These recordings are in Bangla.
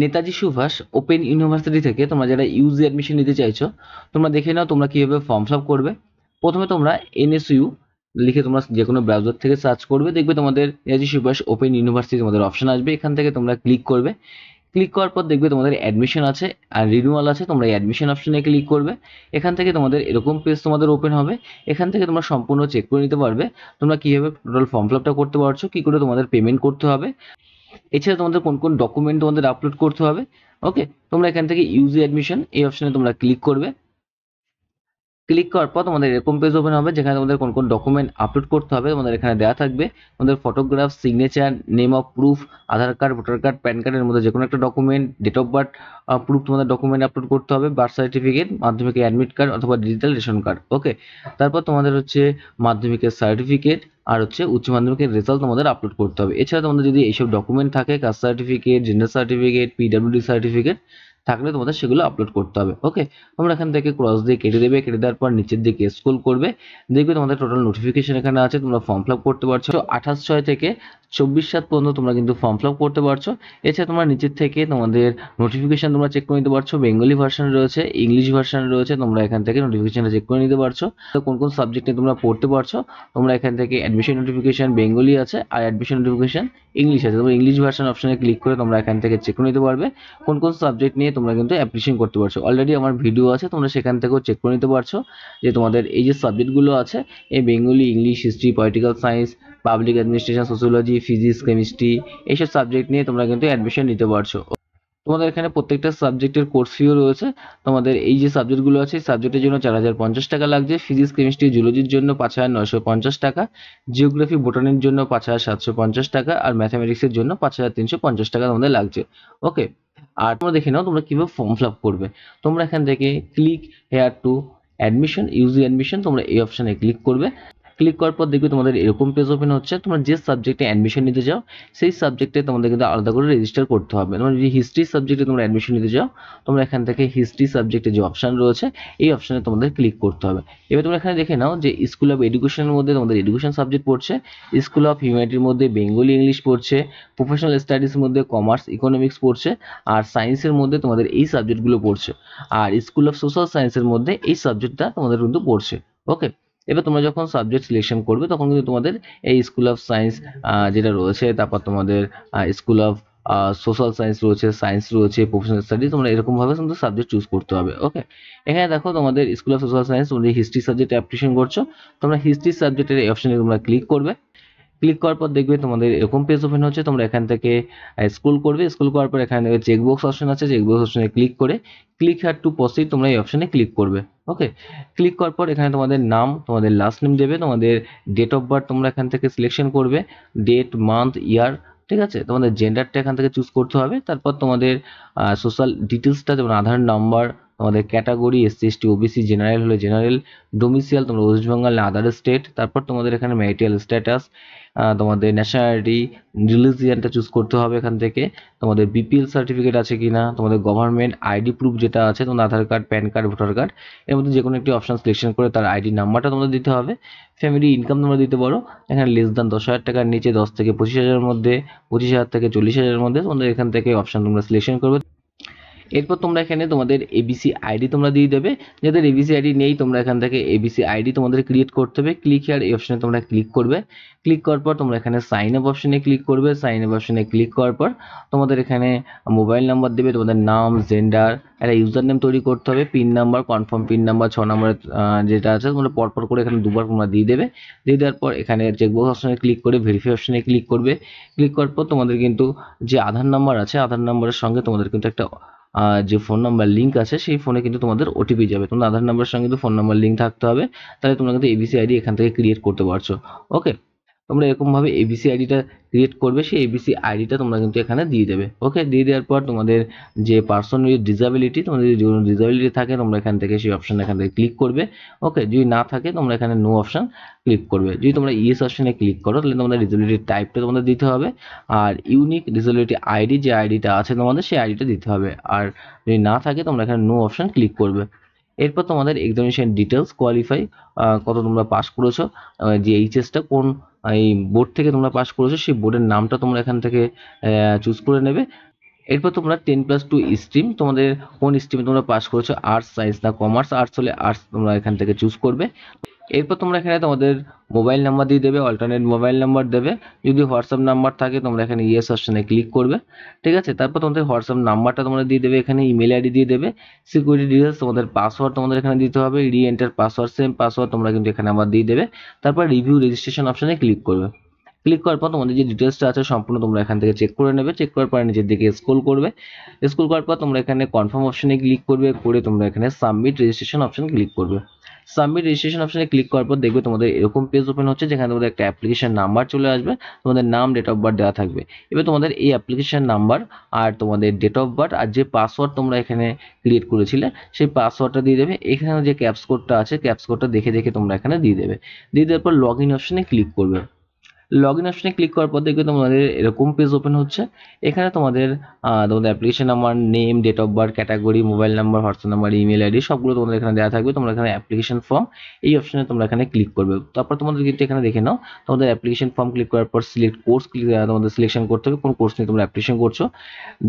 নেতাজি সুভাষ ওপেন ইউনিভার্সিটি থেকে তোমরা যারা ইউজি অ্যাডমিশন নিতে চাইছো তোমরা দেখে নাও তোমরা কীভাবে ফর্ম ফিল করবে প্রথমে তোমরা এনএসইউ লিখে তোমরা যে কোনো ব্রাউজার থেকে সার্চ করবে দেখবে তোমাদের নেতাজি সুভাষ ওপেন ইউনিভার্সিটি তোমাদের অপশন আসবে এখান থেকে তোমরা ক্লিক করবে ক্লিক করার পর দেখবে তোমাদের অ্যাডমিশন আছে আর রিনিউয়াল আছে তোমরা এই অ্যাডমিশন অপশনে ক্লিক করবে এখান থেকে তোমাদের এরকম পেজ তোমাদের ওপেন হবে এখান থেকে তোমরা সম্পূর্ণ চেক করে নিতে পারবে তোমরা কীভাবে টোটাল ফর্ম ফিল করতে পারছো কী করে তোমাদের পেমেন্ট করতে হবে এছাড়া তোমাদের কোন কোন ডকুমেন্ট তোমাদের আপলোড করতে হবে ওকে তোমরা এখান থেকে ইউজি অ্যাডমিশন এই অপশনে তোমরা ক্লিক করবে ক্লিক করার পর তোমাদের এরকম পেজ ওপেন হবে যেখানে তোমাদের কোন কোন ডকুমেন্ট আপলোড করতে হবে তোমাদের এখানে দেওয়া থাকবে তোমাদের photograph signature name of proof Aadhaar card voter card PAN কার্ডের মধ্যে যে কোনো একটা document date of birth proof তোমাদের ডকুমেন্ট আপলোড করতে হবে birth certificate Madhyamik admit card অথবা ডিজিটাল রেশন কার্ড ওকে তারপর তোমাদের হচ্ছে মাধ্যমিকের সার্টিফিকেট আর হচ্ছে উচ্চ মাধ্যমিকের রেজাল্ট তোমাদের আপলোড করতে হবে এছাড়া তোমাদের যদি এইসব ডকুমেন্ট থাকে caste certificate gender certificate PWD certificate থাকলে তোমাদের সেগুলো আপলোড করতে হবে ওকে তোমরা এখান থেকে ক্রস দিয়ে কেটে দেবে কেটে দেওয়ার পর নিচের দিকে স্ক্রল করবে দেখবে তোমাদের টোটাল নোটিফিকেশন এখানে আছে তোমরা ফর্ম ফিল করতে পারছো আঠাশ ছয় থেকে চব্বিশ সাত পর্যন্ত তোমরা কিন্তু ফর্ম ফিল করতে পারছো এছাড়া তোমরা নিচের থেকে তোমাদের নোটিফিকেশন তোমরা চেক করে নিতে পারছো বেঙ্গলি ভার্সান রয়েছে ইংলিশ ভার্সান রয়েছে তোমরা এখান থেকে নোটিফিকেশনটা চেক করে নিতে পারছো তো কোন কোন সাবজেক্টে তোমরা পড়তে পারছো তোমরা এখান থেকে অ্যাডমিশন নোটিফিকেশন বেঙ্গলি আছে আর অ্যাডমিশন নোটিফিকেশন ইংলিশ আছে তোমরা ইংলিশ ভার্সান অপশানে ক্লিক করে তোমরা এখান থেকে চেক করে নিতে পারবে কোন কোন সাবজেক্ট নিয়ে তোমরা কিন্তু অ্যাপ্লিকেশন করতে পারছো অলরেডি আমার ভিডিও আছে তোমরা সেখান থেকেও চেক করে নিতে পারছো যে তোমাদের এই যে সাবজেক্টগুলো আছে এই Bengali English history political science public administration sociology physics chemistry এইসব সাবজেক্ট নিয়ে তোমরা কিন্তু অ্যাডমিশন নিতে পারছো তোমাদের এখানে প্রত্যেকটা সাবজেক্টের কোর্স ফিও রয়েছে তোমাদের এই যে সাবজেক্টগুলো আছে সাবজেক্টের জন্য চার হাজার পঞ্চাশ টাকা লাগছে ফিজিক্স কেমিস্ট্রি জুলজির জন্য পাঁচ হাজার নশো পঞ্চাশ টাকা জিওগ্রাফি বোটানির জন্য পাঁচ হাজার সাতশো পঞ্চাশ টাকা আর ম্যাথামেটিক্সের জন্য পাঁচ হাজার তিনশো পঞ্চাশ টাকা তোমাদের লাগছে ওকে আর তোমরা দেখে নাও তোমরা কীভাবে ফর্ম ফিল আপ করবে তোমরা এখান থেকে click here to admission UG admission তোমরা এই অপশানে ক্লিক করবে ক্লিক করার পর দেখবে তোমাদের এরকম পেজ ওপেন হচ্ছে তোমরা যে সাবজেক্টে অ্যাডমিশন নিতে যাও সেই সাবজেক্টে তোমাদের কিন্তু আলাদা করে রেজিস্টার করতে হবে তোমার যদি হিস্ট্রি সাবজেক্টে তোমরা অ্যাডমিশন নিতে যাও তোমরা এখান থেকে হিস্ট্রি সাবজেক্টে যে অপশান রয়েছে এই অপশানে তোমাদের ক্লিক করতে হবে এবার তোমরা এখানে দেখে নাও যে স্কুল অফ এডুকেশনের মধ্যে তোমাদের এডুকেশন সাবজেক্ট পড়ছে স্কুল অফ হিউম্যানিটির মধ্যে বেঙ্গলি ইংলিশ পড়ছে প্রফেশনাল স্টাডিজ মধ্যে কমার্স ইকোনমিক্স পড়ছে আর সায়েন্সের মধ্যে তোমাদের এই সাবজেক্টগুলো পড়ছে আর স্কুল অফ সোশ্যাল সায়েন্সের মধ্যে এই সাবজেক্টটা তোমাদের কিন্তু পড়ছে ওকে এবার তোমরা যখন সাবজেক্ট সিলেকশন করবে তখন কিন্তু তোমাদের এই স্কুল অফ সায়েন্স যেটা রয়েছে তারপর তোমাদের স্কুল অফ সোশ্যাল সায়েন্স রয়েছে সায়েন্স রয়েছে প্রফেশনাল স্টাডি তোমরা এরকমভাবে তোমাদের সাবজেক্ট চুজ করতে হবে ওকে এখানে দেখো তোমাদের স্কুল অফ সোশ্যাল সায়েন্স তোমাদের হিস্ট্রি সাবজেক্টে অ্যাপ্লিকেশন করছো তোমরা হিস্ট্রি সাবজেক্টের এই অপশনে তোমরা ক্লিক করবে ক্লিক করার পর দেখবে তোমাদের এরকম পেজ ওপেন হচ্ছে তোমরা এখান থেকে স্কুল করবে স্কুল করার পর এখানে চেকবক্স অপশন আছে চেকবক্স অপশনে ক্লিক করে ক্লিক হ্যাড টু প্রসিড তোমরা এই অপশনে ক্লিক করবে ওকে ক্লিক করার পর এখানে তোমাদের নাম তোমাদের লাস্ট নেম দেবে তোমাদের ডেট অফ বার্থ তোমরা এখান থেকে সিলেকশন করবে ডেট মান্থ ইয়ার ঠিক আছে তোমাদের জেন্ডারটা এখান থেকে চুজ করতে হবে তারপর তোমাদের সোশ্যাল ডিটেলসটা যেমন আধার নাম্বার তোমাদের category SC ST OBC general হলো জেনারেল ডোমিসিয়াল তোমরা ওয়েস্ট বেঙ্গল না আদার স্টেট তারপর তোমাদের এখানে ম্যারিটাল স্ট্যাটাস তোমাদের ন্যাশনালিটি রিলিজিয়ানটা চুজ করতে হবে এখান থেকে তোমাদের বিপিএল সার্টিফিকেট আছে কি না তোমাদের গভর্নমেন্ট আইডি প্রুফ যেটা আছে তোমাদের Aadhaar card PAN card voter card এর মধ্যে যে কোনো একটি অপশান সিলেকশন করে তার আইডি নাম্বারটা তোমাদের দিতে হবে ফ্যামিলি ইনকাম তোমরা দিতে পারো এখানে লেস দ্যান দশ হাজার টাকার নিচে দশ থেকে পঁচিশ হাজারের মধ্যে পঁচিশ হাজার থেকে চল্লিশ হাজারের মধ্যে তোমাদের এখান থেকে অপশান তোমরা সিলেকশন করবে এরপর তোমরা এখানে তোমাদের এবিসি আইডি তোমরা দিয়ে দেবে যাদের এবিসি আইডি নেই তোমরা এখান থেকে এবিসি আইডি তোমাদের ক্রিয়েট করতে হবে ক্লিক হেয়ার এই অপশনে তোমরা ক্লিক করবে ক্লিক করার পর তোমরা এখানে সাইন আপ অপশনে ক্লিক করবে সাইন আপ অপশনে ক্লিক করার পর তোমাদের এখানে মোবাইল নাম্বার দেবে তোমাদের নাম জেন্ডার একটা ইউজার নেম তৈরি করতে হবে pin number confirm pin number ছ নম্বরের যেটা আছে তোমরা পরপর করে এখানে দুবার তোমরা দিয়ে দেবে দিয়ে দেওয়ার পর এখানে চেকবক্স অপশনে ক্লিক করে ভেরিফাই অপশনে ক্লিক করবে ক্লিক করার পর তোমাদের কিন্তু যে আধার নাম্বার আছে আধার নাম্বারের সঙ্গে তোমাদের কিন্তু একটা যে ফোন নাম্বার লিঙ্ক আছে সেই ফোনে কিন্তু তোমাদের ওটিপি যাবে তোমাদের আধার নাম্বারের সঙ্গে কিন্তু ফোন নাম্বার লিঙ্ক থাকতে হবে তাহলে তোমরা কিন্তু এবিসি আইডি এখান থেকে ক্রিয়েট করতে পারছো ওকে তোমরা এরকমভাবে এবিসি আইডিটা ক্রিয়েট করবে সেই এবিসি আইডিটা তোমরা কিন্তু এখানে দিয়ে দেবে ওকে দিয়ে দেওয়ার পর তোমাদের যে পার্সন উইথ ডিসাবিলিটি তোমাদের যদি কোনো ডিসাবিলিটি থাকে তোমরা এখান থেকে সেই অপশান এখান থেকে ক্লিক করবে ওকে যদি না থাকে তোমরা এখানে নো অপশান ক্লিক করবে যদি তোমরা ইএস অপশানে ক্লিক করো তাহলে তোমরা ডিসাবিলিটির টাইপটা তোমাদের দিতে হবে আর ইউনিক ডিসাবিলিটি আইডি যে আইডিটা আছে তোমাদের সেই আইডিটা দিতে হবে আর যদি না থাকে তোমরা এখানে নো অপশান ক্লিক করবে এরপর তোমাদের এক্সামিনেশান ডিটেলস কোয়ালিফাই কত তোমরা পাস করেছো যে এইচএসটা কোন এই বোর্ড থেকে তোমরা পাস করেছো সেই বোর্ডের নামটা তোমরা এখান থেকে চুজ করে নেবে এরপর তোমরা টেন প্লাস টু স্ট্রিম তোমাদের কোন স্ট্রিমে তোমরা পাস করেছো আর্টস সায়েন্স না কমার্স আর্টস হলে আর্টস তোমরা এখান থেকে চুজ করবে এরপর তোমরা এখানে তোমাদের মোবাইল নাম্বার দিয়ে দেবে অল্টারনেট মোবাইল নাম্বার দেবে যদি হোয়াটসঅ্যাপ নাম্বার থাকে তোমরা এখানে ইয়েস অপশানে ক্লিক করবে ঠিক আছে তারপর তোমাদের হোয়াটসঅ্যাপ নাম্বারটা তোমরা দিয়ে দেবে এখানে ইমেল আইডি দিয়ে দেবে সিকিউরিটি ডিটেলস তোমাদের পাসওয়ার্ড তোমাদের এখানে দিতে হবে রি এন্টার পাসওয়ার্ড সেম পাসওয়ার্ড তোমরা কিন্তু এখানে আবার দিয়ে দেবে তারপর রিভিউ রেজিস্ট্রেশন অপশানে ক্লিক করবে ক্লিক করার পর তোমাদের যে ডিটেলসটা আছে সম্পূর্ণ তোমরা এখান থেকে চেক করে নেবে চেক করার পর নিজের দিকে স্কোল করবে স্কোল করার পর তোমরা এখানে কনফার্ম অপশনে ক্লিক করবে করে তোমরা এখানে সাবমিট রেজিস্ট্রেশন অপশন ক্লিক করবে সাবমিট রেজিস্ট্রেশন অপশনে ক্লিক করার পর দেখবে তোমাদের এরকম পেজ ওপেন হচ্ছে যেখানে তোমাদের একটা অ্যাপ্লিকেশন নাম্বার চলে আসবে তোমাদের নাম ডেট অফ বার্থ দেওয়া থাকবে এবার তোমাদের এই অ্যাপ্লিকেশন নাম্বার আর তোমাদের ডেট অফ বার্থ আর যে পাসওয়ার্ড তোমরা এখানে ক্রিয়েট করেছিলে সেই পাসওয়ার্ডটা দিয়ে দেবে এখানে যে ক্যাপস কোডটা আছে ক্যাপস কোডটা দেখে দেখে তোমরা এখানে দিয়ে দেবে দিয়ে দেওয়ার পর লগ ইন অপশনে ক্লিক করবে লগ ইন অপশনে ক্লিক করার পর দেখবে তোমাদের এরকম পেজ ওপেন হচ্ছে এখানে তোমাদের তোমাদের application number name date of birth category mobile number WhatsApp number email ID সবগুলো তোমাদের এখানে দেওয়া থাকবে তোমরা এখানে অ্যাপ্লিকেশন ফর্ম এই অপশনে তোমরা এখানে ক্লিক করবে তারপর তোমাদের কিন্তু এখানে দেখে নাও তোমাদের অ্যাপ্লিকেশন ফর্ম ক্লিক করার পর সিলেক্ট কোর্স ক্লিক তোমাদের সিলেকশন করতে হবে কোন কোর্স নিয়ে তোমরা অ্যাপ্লিকেশন করছো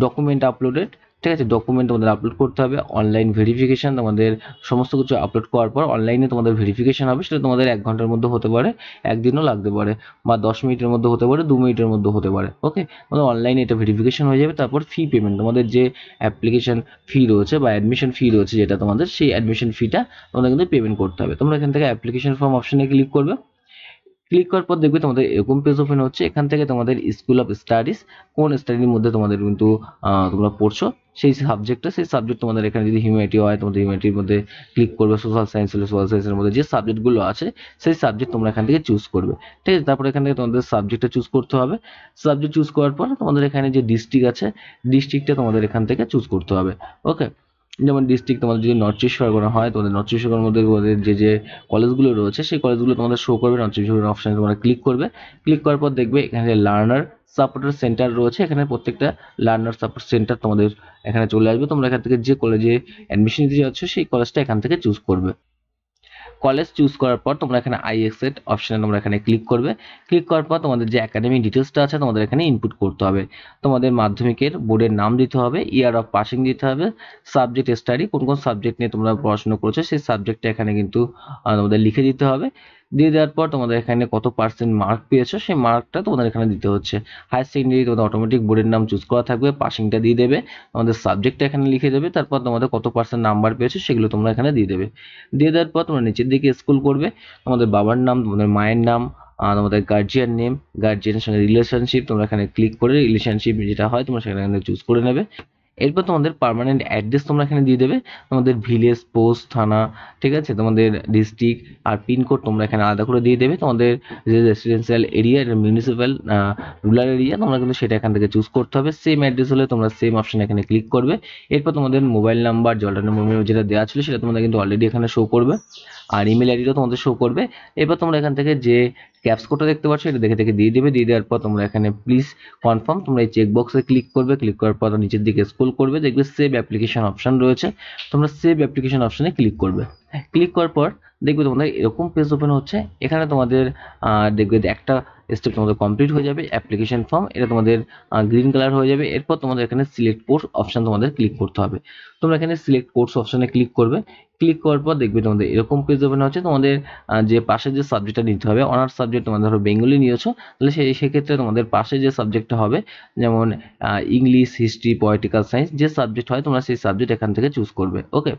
ডকুমেন্ট আপলোডেড ঠিক আছে ডকুমেন্ট তোমাদের আপলোড করতে হবে অনলাইন ভেরিফিকেশান তোমাদের সমস্ত কিছু আপলোড করার পর অনলাইনে তোমাদের ভেরিফিকেশান হবে সেটা তোমাদের এক ঘন্টার মধ্যে হতে পারে একদিনও লাগতে পারে বা দশ মিনিটের মধ্যে হতে পারে দু মিনিটের মধ্যে হতে পারে ওকে তোমাদের অনলাইনে এটা ভেরিফিকেশান হয়ে যাবে তারপর ফি পেমেন্ট তোমাদের যে অ্যাপ্লিকেশান ফি রয়েছে বা অ্যাডমিশন ফি রয়েছে যেটা তোমাদের সেই অ্যাডমিশন ফিটা তোমাদের কিন্তু পেমেন্ট করতে হবে তোমরা এখান থেকে অ্যাপ্লিকেশান ফর্ম অপশানে ক্লিক করবে ক্লিক করার পর দেখবে তোমাদের এরকম পেজ ওপেন হচ্ছে এখান থেকে তোমাদের স্কুল অফ স্টাডিজ কোন স্টাডির মধ্যে তোমাদের কিন্তু তোমরা পড়ছো সেই সাবজেক্টটা সেই সাবজেক্ট তোমাদের এখানে যদি হিউম্যানিটি হয় তোমাদের হিউম্যানিটির মধ্যে ক্লিক করবে সোশ্যাল সায়েন্স হলে সোশ্যাল সায়েন্সের মধ্যে যে সাবজেক্টগুলো আছে সেই সাবজেক্ট তোমরা এখান থেকে চুজ করবে ঠিক আছে তারপরে এখান থেকে তোমাদের সাবজেক্টটা চুজ করতে হবে সাবজেক্ট চুজ করার পর তোমাদের এখানে যে ডিস্ট্রিক্ট আছে ডিস্ট্রিক্টটা তোমাদের এখান থেকে চুজ করতে হবে ওকে যেমন ডিস্ট্রিক্ট তোমাদের যদি নর্থ পরগনা হয় তোমাদের নর্থ মধ্যে তোমাদের যে যে কলেজগুলো রয়েছে সেই কলেজগুলো তোমাদের শো করবে নর্থ চব্বিশ অপশানে তোমরা ক্লিক করবে ক্লিক করার পর দেখবে এখানে লার্নার সাপোর্টার সেন্টার রয়েছে এখানে প্রত্যেকটা লার্নার সাপোর্ট সেন্টার তোমাদের এখানে চলে আসবে তোমরা এখান থেকে যে কলেজে অ্যাডমিশন নিতে যাচ্ছ সেই কলেজটা এখান থেকে চুজ করবে কলেজ চুজ করার পর তোমরা এখানে আই এক্সেট অপশানে তোমরা এখানে ক্লিক করবে ক্লিক করার পর তোমাদের যে একাডেমিক ডিটেলসটা আছে তোমাদের এখানে ইনপুট করতে হবে তোমাদের মাধ্যমিকের বোর্ডের নাম দিতে হবে ইয়ার অফ পাসিং দিতে হবে সাবজেক্ট স্টাডি কোন কোন সাবজেক্ট নিয়ে তোমরা পড়াশোনা করেছো সেই সাবজেক্টটা এখানে কিন্তু তোমাদের লিখে দিতে হবে দিয়ে দেওয়ার পর তোমাদের এখানে কত পার্সেন্ট মার্ক পেয়েছো সেই মার্কটা তোমাদের এখানে দিতে হচ্ছে হায়ার সেকেন্ডারি তোমাদের অটোমেটিক বোর্ডের নাম চুজ করা থাকবে পাসিংটা দিয়ে দেবে তোমাদের সাবজেক্টটা এখানে লিখে দেবে তারপর তোমাদের কত পার্সেন্ট নাম্বার পেয়েছো সেগুলো তোমরা এখানে দিয়ে দেবে দিয়ে দেওয়ার পর তোমরা নিচের দিকে স্কুল করবে তোমাদের বাবার নাম তোমাদের মায়ের নাম তোমাদের গার্জিয়ান নেম গার্জিয়ানের সঙ্গে রিলেশনশিপ তোমরা এখানে ক্লিক করে রিলেশনশিপ যেটা হয় তোমরা সেখানে চুজ করে নেবে এরপর তোমাদের পার্মানেন্ট অ্যাড্রেস তোমরা এখানে দিয়ে দেবে তোমাদের ভিলেজ পোস্ট থানা ঠিক আছে তোমাদের ডিস্ট্রিক্ট আর পিনকোড তোমরা এখানে আলাদা করে দিয়ে দেবে তোমাদের যে residential area municipal rural area তোমরা কিন্তু সেটা এখান থেকে চুজ করতে হবে সেম অ্যাড্রেস হলে তোমরা সেম অপশন এখানে ক্লিক করবে এরপর তোমাদের মোবাইল নাম্বার জলডানের নম্বর যেটা দেওয়া ছিল সেটা তোমাদের কিন্তু অলরেডি এখানে শো করবে আর ইমেল আইডিটা তোমাদের শো করবে এবার তোমরা এখান থেকে যে ক্যাপস কোডটা দেখতে পাচ্ছ এটা দেখে দেখে দিয়ে দেবে দিয়ে দেওয়ার পর তোমরা এখানে প্লিজ কনফার্ম তোমরা এই চেক বক্সে ক্লিক করবে ক্লিক করার পর নিচের দিকে স্ক্রল করবে দেখবে সেভ অ্যাপ্লিকেশন অপশন রয়েছে তোমরা সেভ অ্যাপ্লিকেশন অপশনে ক্লিক করবে ক্লিক করার পর দেখবে তোমাদের এরকম পেজ ওপেন হচ্ছে এখানে তোমাদের দেখবে একটা স্টেপ তোমাদের কমপ্লিট হয়ে যাবে অ্যাপ্লিকেশন ফর্ম এটা তোমাদের গ্রিন কালার হয়ে যাবে এরপর তোমাদের এখানে সিলেক্ট কোর্স অপশান তোমাদের ক্লিক করতে হবে তোমরা এখানে সিলেক্ট কোর্স অপশানে ক্লিক করবে ক্লিক করার পর দেখবে তোমাদের এরকম পেজ ওপেন হচ্ছে তোমাদের যে পাশে যে সাবজেক্টটা নিতে হবে অনার্স সাবজেক্ট তোমাদের ধরো বেঙ্গলি নিয়েছো তাহলে সেই সেক্ষেত্রে তোমাদের পাশে যে সাবজেক্টটা হবে যেমন ইংলিশ হিস্ট্রি পলিটিক্যাল সায়েন্স যে সাবজেক্ট হয় তোমরা সেই সাবজেক্ট এখান থেকে চুজ করবে ওকে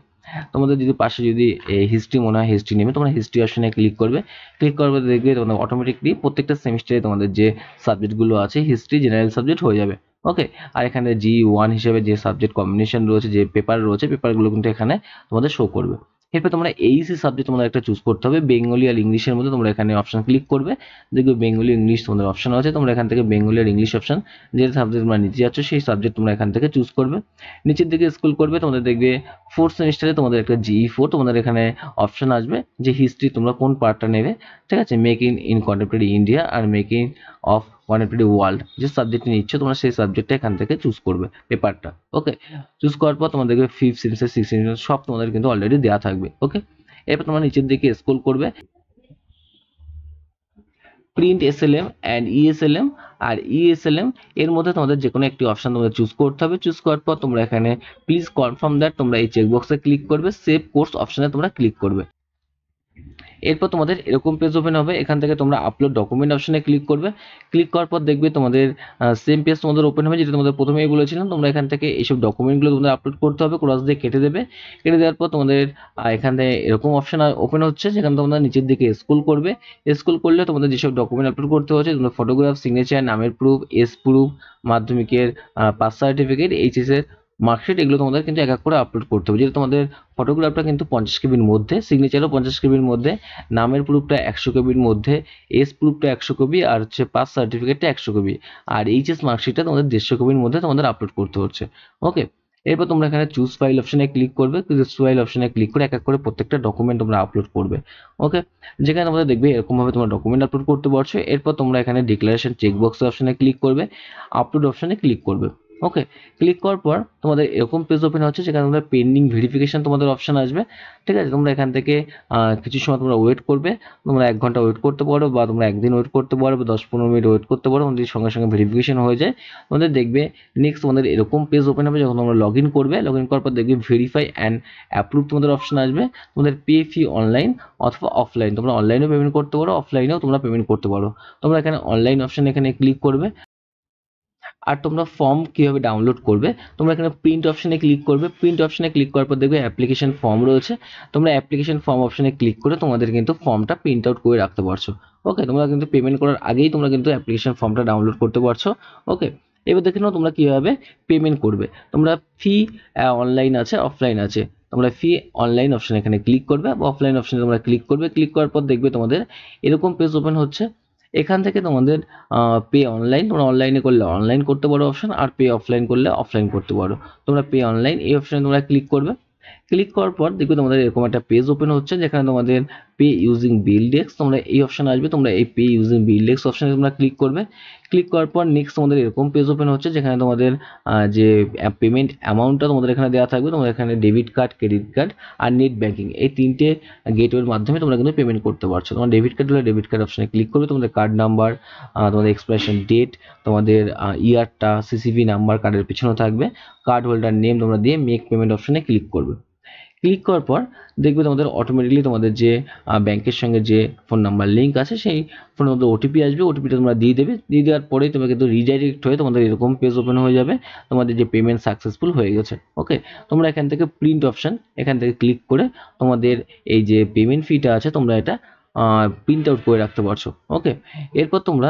তোমাদের যদি পাশে যদি হিস্ট্রি মনে হয় হিস্ট্রি নেবে তোমরা হিস্ট্রি অপশনে ক্লিক করবে ক্লিক করবে দেখবে তোমাদের অটোমেটিকলি প্রত্যেকটা সেমিস্টারে তোমাদের যে সাবজেক্টগুলো আছে হিস্ট্রি জেনারেল সাবজেক্ট হয়ে যাবে ওকে আর এখানে জি ওয়ান হিসেবে যে সাবজেক্ট কম্বিনেশন রয়েছে যে পেপার রয়েছে পেপারগুলো কিন্তু এখানে তোমাদের শো করবে এরপর তোমরা এইসি সাবজেক্ট তোমাদের একটা চুজ করতে হবে বেঙ্গলি আর ইংলিশের মধ্যে তোমরা এখানে অপশন ক্লিক করবে দেখবে বেঙ্গলি ইংলিশ তোমাদের অপশন আছে তোমরা এখান থেকে বেঙ্গলি আর ইংলিশ অপশন যে সাবজেক্ট তোমরা নিচে যাচ্ছ সেই সাবজেক্ট তোমরা এখান থেকে চুজ করবে নিচের দিকে স্কুল করবে তোমাদের দেখবে ফোর্থ সেমিস্টারে তোমাদের একটা জিই ফোর e তোমাদের এখানে অপশন আসবে যে হিস্ট্রি তোমরা কোন পার্টটা নেবে ঠিক আছে make in in contemporary India আর make in of contemporary world যে সাবজেক্ট নিচ্ছ তোমরা সেই সাবজেক্টটা এখান থেকে চুজ করবে পেপারটা ওকে চুজ করার পর তোমাদের ফিফথ সেমিস্টার সিক্স সেমিস্টার সব তোমাদের কিন্তু অলরেডি দেওয়া থাকবে ওকে এরপর তোমরা নিচের দিকে স্কুল করবে print S L M and ESLM আর ইএসএলএম e এর মধ্যে তোমাদের যে কোনো একটি অপশান তোমাদের চুজ করতে হবে চুজ করার পর তোমরা এখানে প্লিজ কনফার্ম দ্যাট তোমরা এই চেকবক্সে ক্লিক করবে সেভ কোর্স অপশানে তোমরা ক্লিক করবে এরপর তোমাদের এরকম পেজ ওপেন হবে এখান থেকে তোমরা আপলোড ডকুমেন্ট অপশানে ক্লিক করবে ক্লিক করার পর দেখবে তোমাদের সেম পেজ তোমাদের ওপেন হবে যেটা তোমাদের প্রথমেই বলেছিলাম তোমরা এখান থেকে এইসব ডকুমেন্টগুলো তোমাদের আপলোড করতে হবে ক্রস দিয়ে কেটে দেবে কেটে দেওয়ার পর তোমাদের এখানে এরকম অপশন ওপেন হচ্ছে যেখানে তোমরা নিচের দিকে স্কুল করবে স্কুল করলে তোমাদের যেসব ডকুমেন্ট আপলোড করতে হচ্ছে তোমাদের ফটোগ্রাফ সিগনেচার নামের প্রুফ এস প্রুফ মাধ্যমিকের পাস সার্টিফিকেট এইচএসের মার্কশিট এগুলো তোমাদের কিন্তু এক এক করে আপলোড করতে হবে যেটা তোমাদের ফটোগ্রাফটা কিন্তু পঞ্চাশ কেবির মধ্যে সিগনেচারও পঞ্চাশ কেবির মধ্যে নামের প্রুফটা একশো কেবির মধ্যে এস প্রুফটা একশো কবি আর হচ্ছে পাস সার্টিফিকেটটা একশো কবি আর এইচএস মার্কশিটটা তোমাদের দেড়শো কবির মধ্যে তোমাদের আপলোড করতে হচ্ছে ওকে এরপর তোমরা এখানে চুজ ফাইল অপশনে ক্লিক করবে চুজ ফাইল অপশনে ক্লিক করে এক এক করে প্রত্যেকটা ডকুমেন্ট তোমরা আপলোড করবে ওকে যেখানে তোমরা দেখবে এরকমভাবে তোমরা ডকুমেন্ট আপলোড করতে পারছো এরপর তোমরা এখানে ডিক্লারেশন চেকবক্স অপশনে ক্লিক করবে আপলোড অপশনে ক্লিক করবে ওকে ক্লিক করার পর তোমাদের এরকম পেজ ওপেন হচ্ছে যেখানে তোমাদের পেন্ডিং ভেরিফিকেশান তোমাদের অপশান আসবে ঠিক আছে তোমরা এখান থেকে কিছু সময় তোমরা ওয়েট করবে তোমরা এক ঘন্টা ওয়েট করতে পারো বা তোমরা একদিন ওয়েট করতে পারো বা দশ পনেরো মিনিট ওয়েট করতে পারো তোমাদের সঙ্গে সঙ্গে ভেরিফিকেশান হয়ে যায় তোমাদের দেখবে নেক্সট তোমাদের এরকম পেজ ওপেন হবে যখন তোমরা লগ ইন করবে লগ ইন করার পর দেখবে ভেরিফাই অ্যান্ড অ্যাপ্রুভ তোমাদের অপশান আসবে তোমাদের পে ফি অনলাইন অথবা অফলাইন তোমরা অনলাইনেও পেমেন্ট করতে পারো অফলাইনেও তোমরা পেমেন্ট করতে পারো তোমরা এখানে অনলাইন অপশান এখানে ক্লিক করবে আর তোমরা ফর্ম কীভাবে ডাউনলোড করবে তোমরা এখানে প্রিন্ট অপশানে ক্লিক করবে প্রিন্ট অপশানে ক্লিক করার পর দেখবে অ্যাপ্লিকেশন ফর্ম রয়েছে তোমরা অ্যাপ্লিকেশন ফর্ম অপশানে ক্লিক করে তোমাদের কিন্তু ফর্মটা প্রিন্ট আউট করে রাখতে পারছো ওকে তোমরা কিন্তু পেমেন্ট করার আগেই তোমরা কিন্তু অ্যাপ্লিকেশন ফর্মটা ডাউনলোড করতে পারছো ওকে এবার দেখে নাও তোমরা কীভাবে পেমেন্ট করবে তোমরা ফি অনলাইন আছে অফলাইন আছে তোমরা ফি অনলাইন অপশানে এখানে ক্লিক করবে বা অফলাইন অপশানে তোমরা ক্লিক করবে ক্লিক করার পর দেখবে তোমাদের এরকম পেজ ওপেন হচ্ছে এখান থেকে তোমাদের পে অনলাইন তোমরা অনলাইনে করলে অনলাইন করতে পারো অপশন আর পে অফলাইন করলে অফলাইন করতে পারো তোমরা পে অনলাইন এই অপশানে তোমরা ক্লিক করবে ক্লিক করার পর দেখবে তোমাদের এরকম একটা পেজ ওপেন হচ্ছে যেখানে তোমাদের পে ইউজিং বিল ডেস্ক তোমরা এই অপশানে আসবে তোমরা এই পে ইউজিং বিল ডেস্ক অপশানে তোমরা ক্লিক করবে ক্লিক করার পর নেক্সট তোমাদের এরকম পেজ ওপেন হচ্ছে যেখানে তোমাদের যে পেমেন্ট অ্যামাউন্টটা তোমাদের এখানে দেওয়া থাকবে তোমাদের এখানে ডেবিট কার্ড ক্রেডিট কার্ড আর নেট ব্যাঙ্কিং এই তিনটে গেটওয়ের মাধ্যমে তোমরা কিন্তু পেমেন্ট করতে পারছো তোমার ডেবিট কার্ড হলে ডেবিট কার্ড অপশানে ক্লিক করবে তোমাদের কার্ড নাম্বার তোমাদের এক্সপ্রেশন ডেট তোমাদের ইয়ারটা সিসিভি নাম্বার কার্ডের পিছনে থাকবে কার্ড হোল্ডার নেম তোমরা দিয়ে মেক পেমেন্ট অপশানে ক্লিক করবে ক্লিক করার পর দেখবে তোমাদের অটোমেটিকলি তোমাদের যে ব্যাংকের সঙ্গে যে ফোন নাম্বার লিঙ্ক আছে সেই ফোনের মধ্যে ওটিপি আসবে ওটিপিটা তোমরা দিয়ে দেবে দিয়ে দেওয়ার পরেই তোমরা কিন্তু রিডাইরেক্ট হয়ে তোমাদের এরকম পেজ ওপেন হয়ে যাবে তোমাদের যে পেমেন্ট সাকসেসফুল হয়ে গেছে ওকে তোমরা এখান থেকে প্রিন্ট অপশান এখান থেকে ক্লিক করে তোমাদের এই যে পেমেন্ট ফিটা আছে তোমরা এটা প্রিন্ট আউট করে রাখতে পারছো ওকে এরপর তোমরা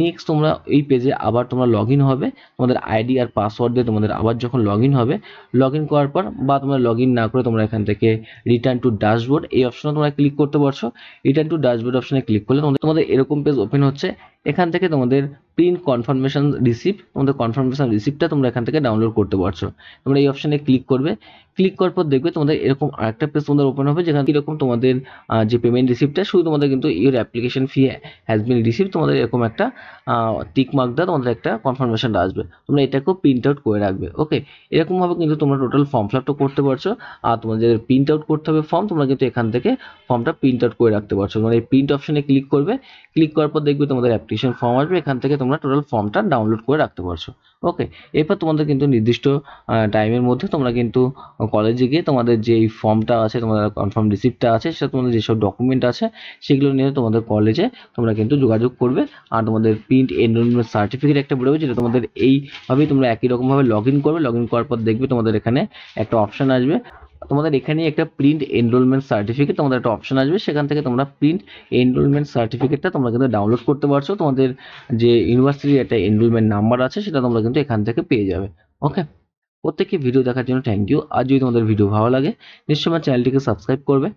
নেক্সট তোমরা এই পেজে আবার তোমরা লগ হবে তোমাদের আইডি আর পাসওয়ার্ড দিয়ে তোমাদের আবার যখন লগ হবে লগ করার পর বা তোমরা লগ না করে তোমরা এখান থেকে রিটার্ন টু ড্যাশবোর্ড এই অপশনে তোমরা ক্লিক করতে পারছো রিটার্ন টু ড্যাশবোর্ড অপশনে ক্লিক করলে তোমাদের এরকম পেজ ওপেন হচ্ছে এখান থেকে তোমাদের প্রিন্ট কনফার্মেশন রিসিপ্ট তোমাদের কনফার্মেশন রিসিপ্টটা তোমরা এখান থেকে ডাউনলোড করতে পারছো তোমরা এই অপশানে ক্লিক করবে ক্লিক করার পর দেখবে তোমাদের এরকম আরেকটা পেজ তোমাদের ওপেন হবে যেখানে এরকম তোমাদের যে পেমেন্ট রিসিপ্টটা শুধু তোমাদের কিন্তু your application fee has been receipt তোমাদের এরকম একটা টিক মার্ক দেওয়া তোমাদের একটা কনফার্মেশনটা আসবে তোমরা এটাকেও প্রিন্ট আউট করে রাখবে ওকে এরকমভাবে কিন্তু তোমরা টোটাল ফর্ম ফিল করতে পারছো আর তোমাদের প্রিন্ট আউট করতে হবে ফর্ম তোমরা কিন্তু এখান থেকে ফর্মটা প্রিন্ট আউট করে রাখতে পারছো তোমরা এই প্রিন্ট অপশানে ক্লিক করবে ক্লিক করার পর দেখবে তোমাদের অ্যাপ্লিকেশন অ্যাপ্লিকেশন ফর্ম আসবে এখান থেকে তোমরা টোটাল ফর্মটা ডাউনলোড করে রাখতে পারছো ওকে এরপর তোমাদের কিন্তু নির্দিষ্ট টাইমের মধ্যে তোমরা কিন্তু কলেজে গিয়ে তোমাদের যে এই ফর্মটা আছে তোমাদের কনফার্ম রিসিপ্টটা আছে সেটা তোমাদের যেসব ডকুমেন্ট আছে সেগুলো নিয়ে তোমাদের কলেজে তোমরা কিন্তু যোগাযোগ করবে আর তোমাদের প্রিন্ট এনরোলমেন্ট সার্টিফিকেট একটা বেরোবে যেটা তোমাদের এইভাবেই তোমরা একই রকমভাবে লগ ইন করবে লগ ইন করার পর দেখবে তোমাদের এখানে একটা অপশান আসবে তোমাদের এখানে একটা প্রিন্ট এনরোলমেন্ট সার্টিফিকেট তোমাদের একটা অপশন আসবে সেখান থেকে তোমরা প্রিন্ট এনরোলমেন্ট সার্টিফিকেটটা তোমরা কিন্তু ডাউনলোড করতে পারছো তোমাদের যে ইউনিভার্সিটির একটা এনরোলমেন্ট নাম্বার আছে সেটা তোমরা কিন্তু এখান থেকে পেয়ে যাবে ওকে প্রত্যেককে ভিডিও দেখার জন্য থ্যাংক ইউ আর যদি তোমাদের ভিডিও ভালো লাগে নিশ্চয়ই আমার চ্যানেলটিকে সাবস্ক্রাইব করবে